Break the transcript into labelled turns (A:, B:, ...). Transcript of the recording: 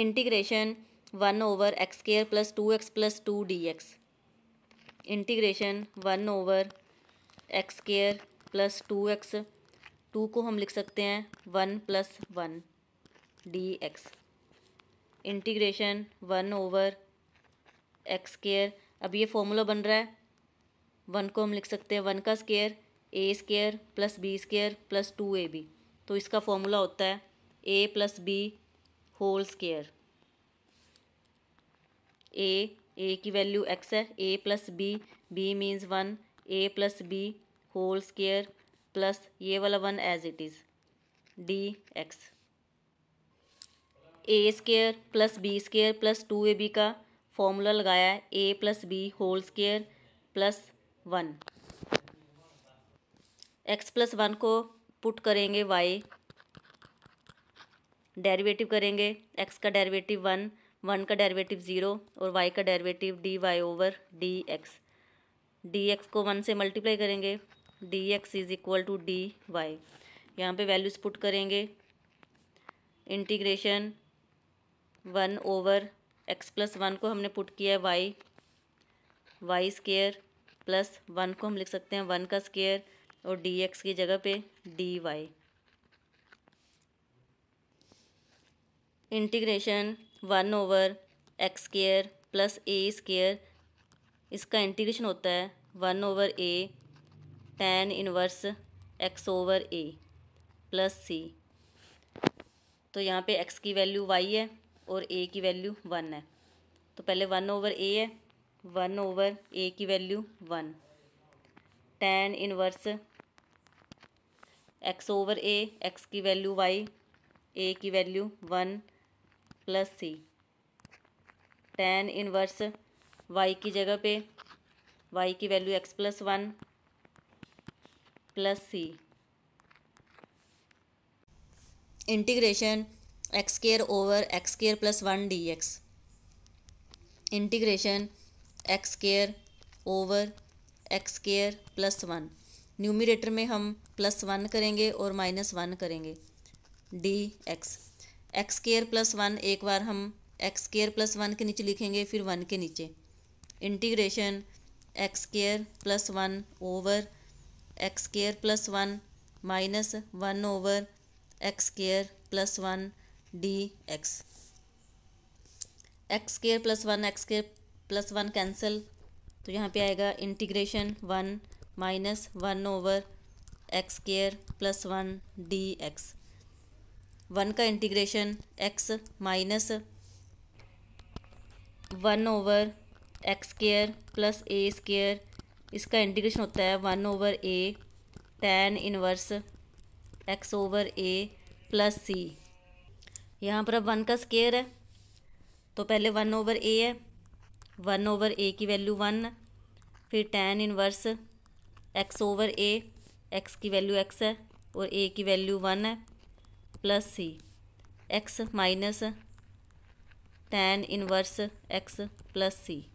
A: integration one over X square plus two X plus two D X integration one over X square plus two X two को हम लिख सकते हैं one plus one D X integration one over X square अब ये formula बन रहा है वन को हम लिख सकते हैं वन का square A square plus B square plus two A B तो इसका फॉर्मूला होता है A plus B whole square A A की वैल्यू एक्स है A plus B B means one A plus B whole square plus ये वाला one as it is D X A square plus B square plus two A B का formula लगाया है A plus B whole square plus one x plus one को put करेंगे Y derivative करेंगे X का derivative one one का derivative zero और Y का derivative D Y over D X D X को वन से मल्टीप्लाई करेंगे D X is equal to D Y यहाँ पर वैल्यूज पुट करेंगे integration one over X plus one को हमने पुट किया है Y Y square plus one को हम लिख सकते हैं वन का स्केयर और डी एक्स की जगह पे D Y integration one over X square plus A square इसका इंटीग्रेशन होता है one over A tan inverse X over A plus C तो यहाँ पे एक्स की वैल्यू वाई है और ए की वैल्यू वन है तो पहले वन ओवर ए है वन ओवर ए की value one tan inverse X over A X की वैल्यू वाई ए की value one plus C tan inverse Y की जगह पे वाई की value X plus one plus C integration X square over X square plus one D X integration X square over X square plus one numerator में हम plus one करेंगे और minus one करेंगे D X X square plus one एक बार हम x square plus one के नीचे लिखेंगे फिर वन के नीचे integration X square plus one over X square plus one minus one over X square plus one D X X square plus one X square plus one cancel तो यहाँ पे आएगा integration one minus one over X square plus one D X one का integration X minus one over X square plus A square इसका integration होता है one over A tan inverse X over A plus C यहाँ पर अब one का square है तो पहले वन ओवर ए है वन ओवर ए की वैल्यू वन फिर tan inverse X over A X की वैल्यू एक्स है और ए की वैल्यू वन है plus c x minus tan inverse x plus c